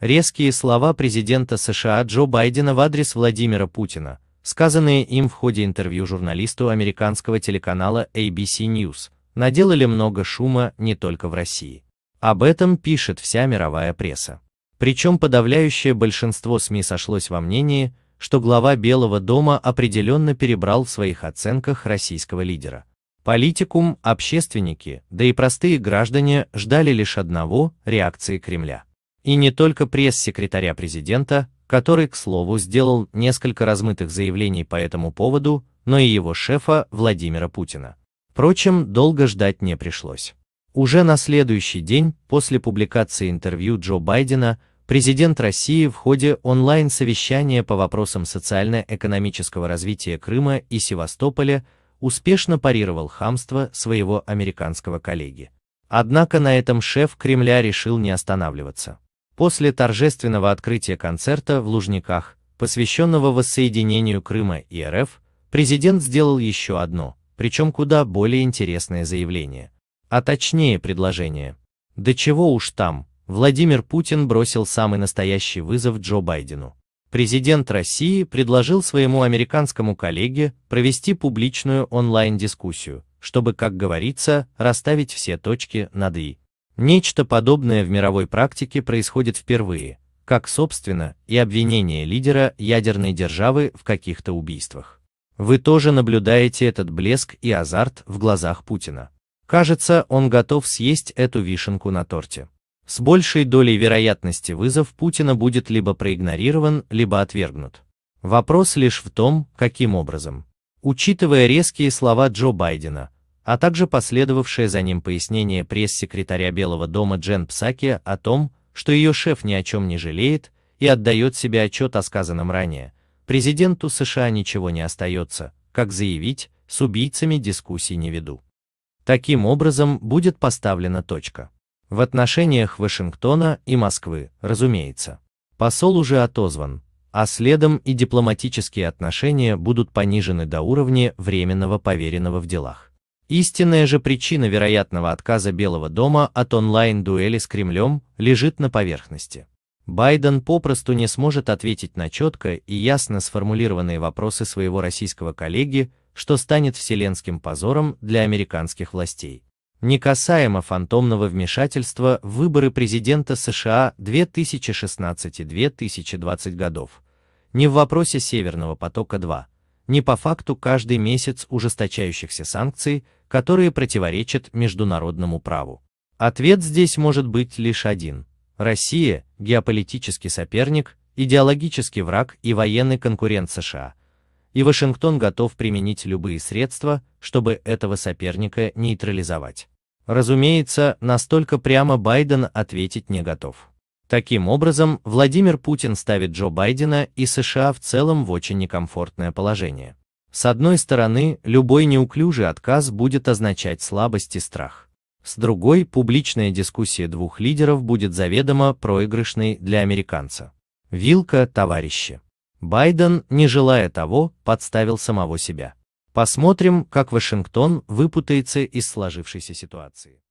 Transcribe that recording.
Резкие слова президента США Джо Байдена в адрес Владимира Путина, сказанные им в ходе интервью журналисту американского телеканала ABC News, наделали много шума не только в России. Об этом пишет вся мировая пресса. Причем подавляющее большинство СМИ сошлось во мнении, что глава Белого дома определенно перебрал в своих оценках российского лидера. Политикум, общественники, да и простые граждане ждали лишь одного – реакции Кремля и не только пресс-секретаря президента, который, к слову, сделал несколько размытых заявлений по этому поводу, но и его шефа Владимира Путина. Впрочем, долго ждать не пришлось. Уже на следующий день после публикации интервью Джо Байдена президент России в ходе онлайн-совещания по вопросам социально-экономического развития Крыма и Севастополя успешно парировал хамство своего американского коллеги. Однако на этом шеф Кремля решил не останавливаться. После торжественного открытия концерта в Лужниках, посвященного воссоединению Крыма и РФ, президент сделал еще одно, причем куда более интересное заявление. А точнее предложение. До чего уж там, Владимир Путин бросил самый настоящий вызов Джо Байдену. Президент России предложил своему американскому коллеге провести публичную онлайн-дискуссию, чтобы, как говорится, расставить все точки над «и», Нечто подобное в мировой практике происходит впервые, как, собственно, и обвинение лидера ядерной державы в каких-то убийствах. Вы тоже наблюдаете этот блеск и азарт в глазах Путина. Кажется, он готов съесть эту вишенку на торте. С большей долей вероятности вызов Путина будет либо проигнорирован, либо отвергнут. Вопрос лишь в том, каким образом. Учитывая резкие слова Джо Байдена, а также последовавшее за ним пояснение пресс-секретаря Белого дома Джен Псаки о том, что ее шеф ни о чем не жалеет и отдает себе отчет о сказанном ранее, президенту США ничего не остается, как заявить, с убийцами дискуссий не веду. Таким образом будет поставлена точка. В отношениях Вашингтона и Москвы, разумеется. Посол уже отозван, а следом и дипломатические отношения будут понижены до уровня временного поверенного в делах. Истинная же причина вероятного отказа Белого дома от онлайн-дуэли с Кремлем лежит на поверхности. Байден попросту не сможет ответить на четко и ясно сформулированные вопросы своего российского коллеги, что станет вселенским позором для американских властей. Не касаемо фантомного вмешательства в выборы президента США 2016 и 2020 годов, не в вопросе Северного потока 2, не по факту каждый месяц ужесточающихся санкций, которые противоречат международному праву. Ответ здесь может быть лишь один. Россия – геополитический соперник, идеологический враг и военный конкурент США, и Вашингтон готов применить любые средства, чтобы этого соперника нейтрализовать. Разумеется, настолько прямо Байден ответить не готов. Таким образом, Владимир Путин ставит Джо Байдена и США в целом в очень некомфортное положение. С одной стороны, любой неуклюжий отказ будет означать слабость и страх. С другой, публичная дискуссия двух лидеров будет заведомо проигрышной для американца. Вилка, товарищи. Байден, не желая того, подставил самого себя. Посмотрим, как Вашингтон выпутается из сложившейся ситуации.